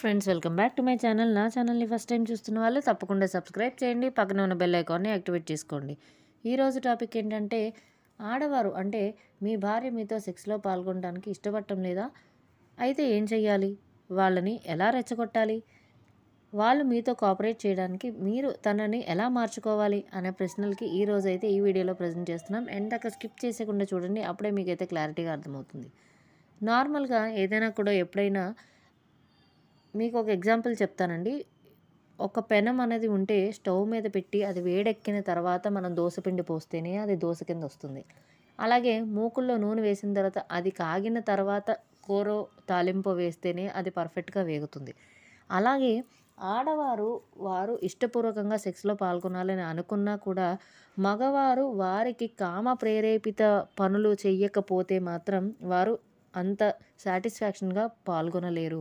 friends welcome back to my channel నా ఛానల్ని first time చూస్తున్న వాళ్ళు తప్పకుండా సబ్స్క్రైబ్ చేయండి పక్కన ఉన్న బెల్ ఐకాన్ని యాక్టివేట్ చేసుకోండి ఈరోజు టాపిక్ ఏంటంటే ఆడవారు అంటే మీ భార్య మీతో సెక్స్లో పాల్గొనడానికి ఇష్టపడటం లేదా అయితే ఏం చెయ్యాలి వాళ్ళని ఎలా రెచ్చగొట్టాలి వాళ్ళు మీతో కోఆపరేట్ చేయడానికి మీరు తనని ఎలా మార్చుకోవాలి అనే ప్రశ్నలకి ఈ రోజైతే ఈ వీడియోలో ప్రజెంట్ చేస్తున్నాం ఎంత అక్కడ స్కిప్ చేసేకుండా చూడండి అప్పుడే మీకైతే క్లారిటీగా అర్థమవుతుంది నార్మల్గా ఏదైనా కూడా ఎప్పుడైనా మీకు ఒక ఎగ్జాంపుల్ చెప్తానండి ఒక పెనం అనేది ఉంటే స్టవ్ మీద పెట్టి అది వేడెక్కిన తర్వాత మనం దోశపిండి పోస్తేనే అది దోశ కింద వస్తుంది అలాగే మూకుల్లో నూనె వేసిన తర్వాత అది కాగిన తర్వాత కూర తాలింపు వేస్తేనే అది పర్ఫెక్ట్గా వేగుతుంది అలాగే ఆడవారు వారు ఇష్టపూర్వకంగా సెక్స్లో పాల్గొనాలని అనుకున్నా కూడా మగవారు వారికి కామ ప్రేరేపిత పనులు చేయకపోతే మాత్రం వారు అంత సాటిస్ఫాక్షన్గా పాల్గొనలేరు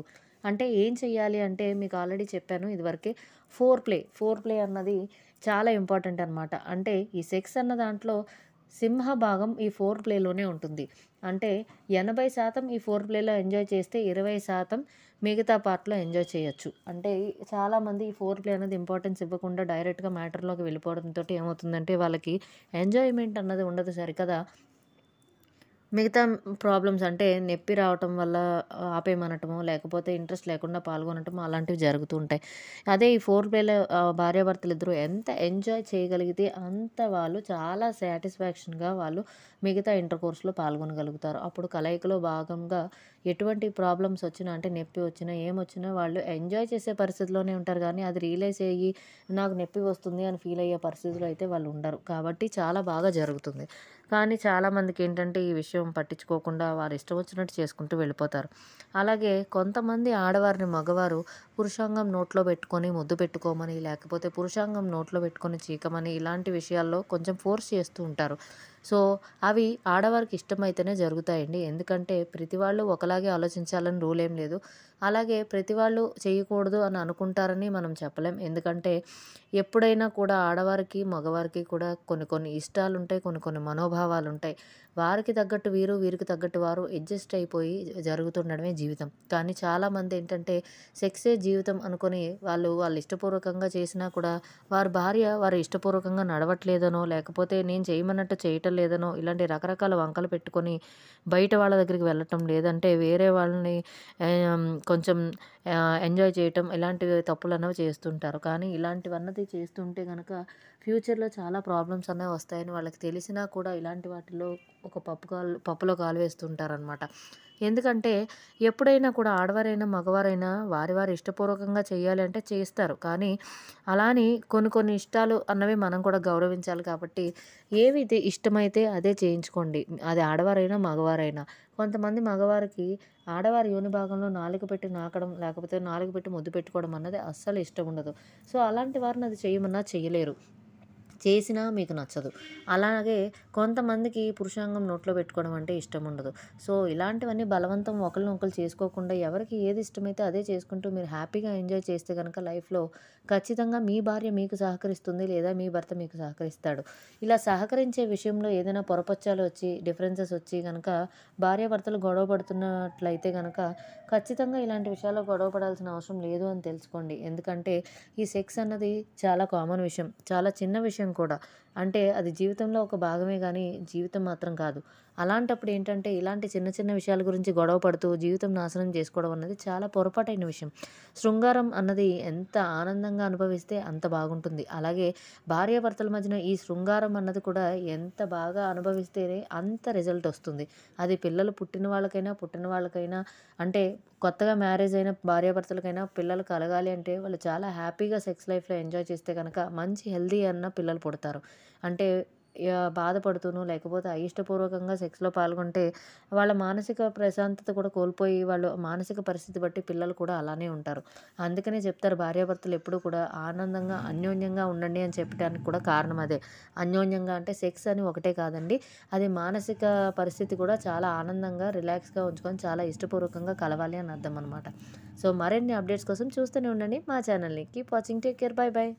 అంటే ఏం చేయాలి అంటే మీకు ఆల్రెడీ చెప్పాను ఇదివరకే ఫోర్ ప్లే ఫోర్ ప్లే అన్నది చాలా ఇంపార్టెంట్ అనమాట అంటే ఈ సెక్స్ అన్న దాంట్లో సింహ భాగం ఈ ఫోర్ ప్లేలోనే ఉంటుంది అంటే ఎనభై శాతం ఈ ఫోర్ ప్లేలో ఎంజాయ్ చేస్తే ఇరవై శాతం మిగతా పార్ట్లో ఎంజాయ్ చేయొచ్చు అంటే చాలామంది ఈ ఫోర్ ప్లే అనేది ఇంపార్టెన్స్ ఇవ్వకుండా డైరెక్ట్గా మ్యాటర్లోకి వెళ్ళిపోవడంతో ఏమవుతుందంటే వాళ్ళకి ఎంజాయ్మెంట్ అన్నది ఉండదు సరికదా మిగతా ప్రాబ్లమ్స్ అంటే నొప్పి రావటం వల్ల ఆపేయమనటము లేకపోతే ఇంట్రెస్ట్ లేకుండా పాల్గొనటం అలాంటివి జరుగుతూ ఉంటాయి అదే ఈ ఫోర్ ప్లేలో భార్యాభర్తలు ఇద్దరు ఎంత ఎంజాయ్ చేయగలిగితే అంత వాళ్ళు చాలా సాటిస్ఫాక్షన్గా వాళ్ళు మిగతా ఇంటర్ కోర్స్లో పాల్గొనగలుగుతారు అప్పుడు కలయికలో భాగంగా ఎటువంటి ప్రాబ్లమ్స్ వచ్చినా అంటే నొప్పి వచ్చినా ఏమొచ్చినా వాళ్ళు ఎంజాయ్ చేసే పరిస్థితిలోనే ఉంటారు కానీ అది రియలైజ్ అయ్యి నాకు నొప్పి వస్తుంది అని ఫీల్ అయ్యే పరిస్థితిలో అయితే వాళ్ళు ఉండరు కాబట్టి చాలా బాగా జరుగుతుంది కానీ చాలామందికి ఏంటంటే ఈ విషయం పట్టించుకోకుండా వారు ఇష్టం వచ్చినట్టు చేసుకుంటూ వెళ్ళిపోతారు అలాగే కొంతమంది ఆడవారిని మగవారు పురుషాంగం నోట్లో పెట్టుకొని ముద్దు పెట్టుకోమని లేకపోతే పురుషాంగం నోట్లో పెట్టుకొని చీకమని ఇలాంటి విషయాల్లో కొంచెం ఫోర్స్ చేస్తూ ఉంటారు సో అవి ఆడవారికి ఇష్టమైతేనే జరుగుతాయండి ఎందుకంటే ప్రతి వాళ్ళు ఒకలాగే ఆలోచించాలని రూల్ ఏం లేదు అలాగే ప్రతి వాళ్ళు చేయకూడదు అని అనుకుంటారని మనం చెప్పలేం ఎందుకంటే ఎప్పుడైనా కూడా ఆడవారికి మగవారికి కూడా కొన్ని కొన్ని ఇష్టాలు ఉంటాయి కొన్ని కొన్ని మనోభావాలు స్వభావాలు ఉంటాయి వారికి తగ్గట్టు వీరు వీరికి తగ్గట్టు వారు అడ్జస్ట్ అయిపోయి జరుగుతుండడమే జీవితం కానీ చాలామంది ఏంటంటే సెక్సే జీవితం అనుకుని వాళ్ళు వాళ్ళు ఇష్టపూర్వకంగా చేసినా కూడా వారి భార్య వారు ఇష్టపూర్వకంగా నడవట్లేదనో లేకపోతే నేను చేయమన్నట్టు చేయటం లేదనో ఇలాంటి రకరకాల వంకలు పెట్టుకొని బయట వాళ్ళ దగ్గరికి వెళ్ళటం లేదంటే వేరే వాళ్ళని కొంచెం ఎంజాయ్ చేయటం ఇలాంటివి తప్పులు అనేవి చేస్తుంటారు కానీ ఇలాంటివి అన్నది చేస్తుంటే కనుక ఫ్యూచర్లో చాలా ప్రాబ్లమ్స్ అనేవి వస్తాయని వాళ్ళకి తెలిసినా కూడా ఇలాంటి వాటిలో ఒక పప్పు కాలు పప్పులో కాలు వేస్తుంటారనమాట ఎందుకంటే ఎప్పుడైనా కూడా ఆడవారైనా మగవారైనా వారి వారు ఇష్టపూర్వకంగా చేయాలి అంటే చేయిస్తారు కానీ అలానే కొన్ని కొన్ని ఇష్టాలు అన్నవి మనం కూడా గౌరవించాలి కాబట్టి ఏవైతే ఇష్టమైతే అదే చేయించుకోండి అది ఆడవారైనా మగవారైనా కొంతమంది మగవారికి ఆడవారి యోని భాగంలో నాలుగు పెట్టి నాకడం లేకపోతే నాలుగు పెట్టి ముద్దు పెట్టుకోవడం అన్నది అస్సలు ఇష్టం ఉండదు సో అలాంటి వారిని అది చేయమన్నా చేయలేరు చేసినా మీకు నచ్చదు అలాగే కొంతమందికి పురుషాంగం నోట్లో పెట్టుకోవడం అంటే ఇష్టం ఉండదు సో ఇలాంటివన్నీ బలవంతం ఒకరిని ఒకరు చేసుకోకుండా ఎవరికి ఏది ఇష్టమైతే అదే చేసుకుంటూ మీరు హ్యాపీగా ఎంజాయ్ చేస్తే కనుక లైఫ్లో ఖచ్చితంగా మీ భార్య మీకు సహకరిస్తుంది లేదా మీ భర్త మీకు సహకరిస్తాడు ఇలా సహకరించే విషయంలో ఏదైనా పొరపచ్చాలు వచ్చి డిఫరెన్సెస్ వచ్చి కనుక భార్యాభర్తలు గొడవ పడుతున్నట్లయితే కనుక ఖచ్చితంగా ఇలాంటి విషయాల్లో గొడవ పడాల్సిన అవసరం లేదు అని తెలుసుకోండి ఎందుకంటే ఈ సెక్స్ అన్నది చాలా కామన్ విషయం చాలా చిన్న విషయం కూడా అంటే అది జీవితంలో ఒక భాగమే కానీ జీవితం మాత్రం కాదు అలాంటప్పుడు ఏంటంటే ఇలాంటి చిన్న చిన్న విషయాల గురించి గొడవ పడుతూ జీవితం నాశనం చేసుకోవడం అన్నది చాలా పొరపాటైన విషయం శృంగారం అన్నది ఎంత ఆనందంగా అనుభవిస్తే అంత బాగుంటుంది అలాగే భార్యాభర్తల మధ్యన ఈ శృంగారం అన్నది కూడా ఎంత బాగా అనుభవిస్తేనే అంత రిజల్ట్ వస్తుంది అది పిల్లలు పుట్టిన వాళ్ళకైనా పుట్టిన వాళ్ళకైనా అంటే కొత్తగా మ్యారేజ్ అయిన భార్యాభర్తలకైనా పిల్లలు కలగాలి అంటే వాళ్ళు చాలా హ్యాపీగా సెక్స్ లైఫ్లో ఎంజాయ్ చేస్తే కనుక మంచి హెల్దీ అన్న పిల్లలు పిల్లలు అంటే బాధపడుతూనో లేకపోతే అయిష్టపూర్వకంగా సెక్స్లో పాల్గొంటే వాళ్ళ మానసిక ప్రశాంతత కూడా కోల్పోయి వాళ్ళు మానసిక పరిస్థితి బట్టి పిల్లలు కూడా అలానే ఉంటారు అందుకనే చెప్తారు భార్యాభర్తలు ఎప్పుడూ కూడా ఆనందంగా అన్యోన్యంగా ఉండండి అని చెప్పడానికి కూడా కారణం అదే అన్యోన్యంగా అంటే సెక్స్ అని ఒకటే కాదండి అది మానసిక పరిస్థితి కూడా చాలా ఆనందంగా రిలాక్స్గా ఉంచుకొని చాలా ఇష్టపూర్వకంగా కలవాలి అని అర్థం అనమాట సో మరిన్ని అప్డేట్స్ కోసం చూస్తూనే ఉండండి మా ఛానల్ని keep watching take care bye bye